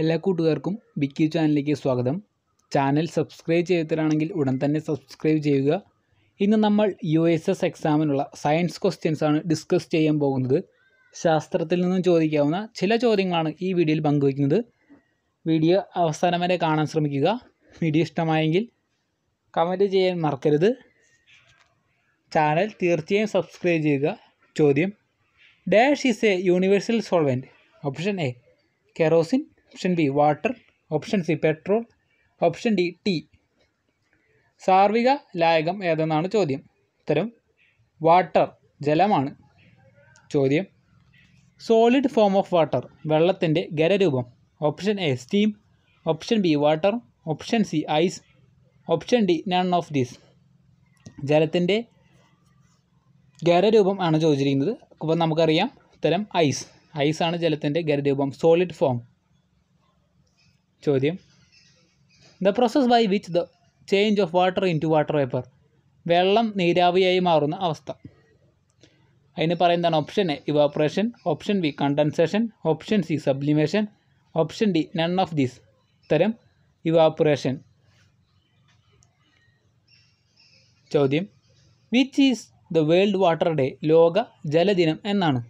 എല്ലാ കൂട്ടുകാർക്കും ബിക്കി ചാനലിലേക്ക് സ്വാഗതം ചാനൽ സബ്സ്ക്രൈബ് ചെയ്തിട്ടാണെങ്കിൽ ഉടൻ തന്നെ സബ്സ്ക്രൈബ് ചെയ്യുക ഇന്ന് നമ്മൾ യു എസ് എസ് എക്സാമിനുള്ള സയൻസ് ക്വസ്റ്റ്യൻസ് ആണ് ഡിസ്കസ് ചെയ്യാൻ പോകുന്നത് ശാസ്ത്രത്തിൽ നിന്നും ചോദിക്കാവുന്ന ചില ചോദ്യങ്ങളാണ് ഈ വീഡിയോയിൽ പങ്കുവയ്ക്കുന്നത് വീഡിയോ അവസാനം വരെ കാണാൻ ശ്രമിക്കുക വീഡിയോ ഇഷ്ടമായെങ്കിൽ കമൻറ്റ് ചെയ്യാൻ മറക്കരുത് ചാനൽ തീർച്ചയായും സബ്സ്ക്രൈബ് ചെയ്യുക ചോദ്യം dash is a universal solvent option A kerosene option B water option C petrol option D tea സാർവിക ലായകം ഏതെന്നാണ് ചോദ്യം ഉത്തരം വാട്ടർ ജലമാണ് ചോദ്യം സോളിഡ് ഫോം ഓഫ് വാട്ടർ വെള്ളത്തിൻ്റെ ഖരരൂപം option A steam option B water option C ice option D none of these ജലത്തിൻ്റെ ഖരരൂപം ആണ് ചോദിച്ചിരിക്കുന്നത് അപ്പോൾ നമുക്കറിയാം ഉത്തരം ഐസ് ഐസാണ് ജലത്തിൻ്റെ ഖരരൂപം സോളിഡ് ഫോം ചോദ്യം the process by which the change of water into water vapour വെള്ളം നീരാവിയായി മാറുന്ന അവസ്ഥ അതിന് പറയുന്നതാണ് option A evaporation option B condensation option C sublimation option D none of these ഉത്തരം ഇവാപ്രേഷൻ ചോദ്യം which is the world water day ലോക ജലദിനം എന്നാണ്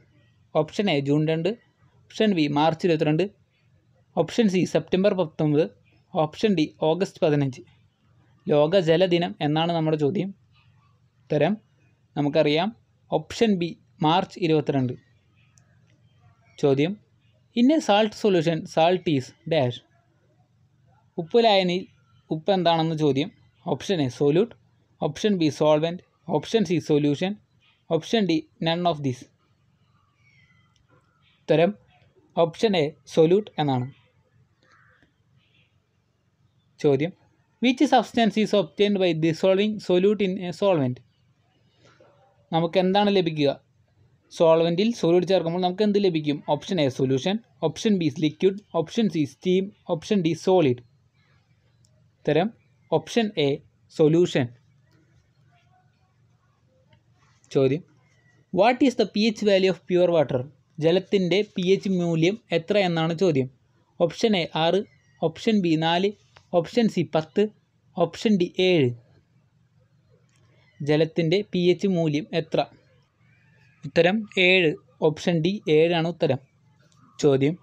ഓപ്ഷൻ എ ജൂൺ രണ്ട് ഓപ്ഷൻ ബി മാർച്ച് ഇരുപത്തിരണ്ട് ഓപ്ഷൻ സി സെപ്റ്റംബർ പത്തൊമ്പത് ഓപ്ഷൻ ഡി ഓഗസ്റ്റ് പതിനഞ്ച് ലോക ജലദിനം എന്നാണ് നമ്മുടെ ചോദ്യം ഉത്തരം നമുക്കറിയാം ഓപ്ഷൻ ബി മാർച്ച് ഇരുപത്തിരണ്ട് ചോദ്യം in a salt solution salt is dash ഉപ്പ് ലായനിൽ ഉപ്പ് എന്താണെന്ന് ചോദ്യം option A solute option B solvent option C solution option D none of this ഉത്തരം ഓപ്ഷൻ എ സൊല്യൂട്ട് എന്നാണ് ചോദ്യം which substance is obtained by dissolving solute in a solvent നമുക്ക് എന്താണ് ലഭിക്കുക സോൾവെൻറ്റിൽ സൊല്യൂട്ട് ചേർക്കുമ്പോൾ നമുക്ക് എന്ത് ലഭിക്കും option A solution option B liquid option C steam option D solid ഉത്തരം ഓപ്ഷൻ എ സൊല്യൂഷൻ ചോദ്യം what is the P H value of pure water ജലത്തിൻ്റെ പി എച്ച് മൂല്യം എത്ര എന്നാണ് ചോദ്യം ഓപ്ഷൻ എ ആറ് ഓപ്ഷൻ ബി നാല് ഓപ്ഷൻ സി പത്ത് ഓപ്ഷൻ ഡി ഏഴ് ജലത്തിൻ്റെ പി എച്ച് മൂല്യം എത്ര ഉത്തരം ഏഴ് ഓപ്ഷൻ ഡി ഏഴാണ് ഉത്തരം ചോദ്യം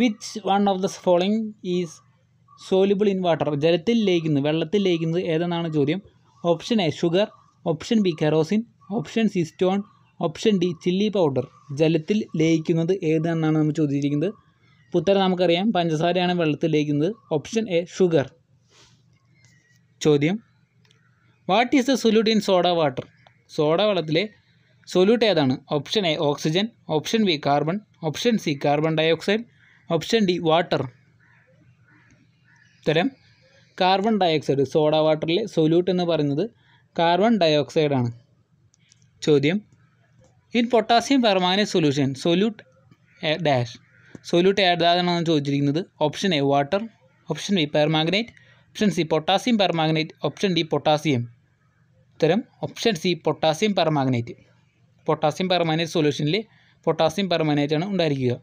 which one of the following is soluble in water ജലത്തിൽ ലയിക്കുന്നത് വെള്ളത്തിൽ ലയിക്കുന്നത് ഏതെന്നാണ് ചോദ്യം option A sugar option B kerosene option C stone option D chilli powder ജലത്തിൽ ലയിക്കുന്നത് ഏതെന്നാണ് നമ്മൾ ചോദിച്ചിരിക്കുന്നത് ഉത്തരം നമുക്കറിയാം പഞ്ചസാരയാണ് വെള്ളത്തിൽ ലയിക്കുന്നത് ഓപ്ഷൻ എ ഷുഗർ ചോദ്യം what is the solute in soda water soda വെള്ളത്തിലെ സൊല്യൂട്ട് ഏതാണ് option A oxygen option B carbon option C carbon dioxide option D water ഉത്തരം കാർബൺ ഡയോക്സൈഡ് സോഡ വാട്ടറിലെ സൊല്യൂട്ട് എന്ന് പറയുന്നത് കാർബൺ ഡയോക്സൈഡാണ് ചോദ്യം in potassium permanganate solution solute dash solute ഏതാണെന്ന് ചോദിച്ചിരിക്കുന്നത് option A water option B permanganate option C potassium permanganate option D potassium ഉത്തരം option C potassium permanganate potassium permanganate സൊല്യൂഷനിൽ potassium permanganate ആണ് ഉണ്ടായിരിക്കുക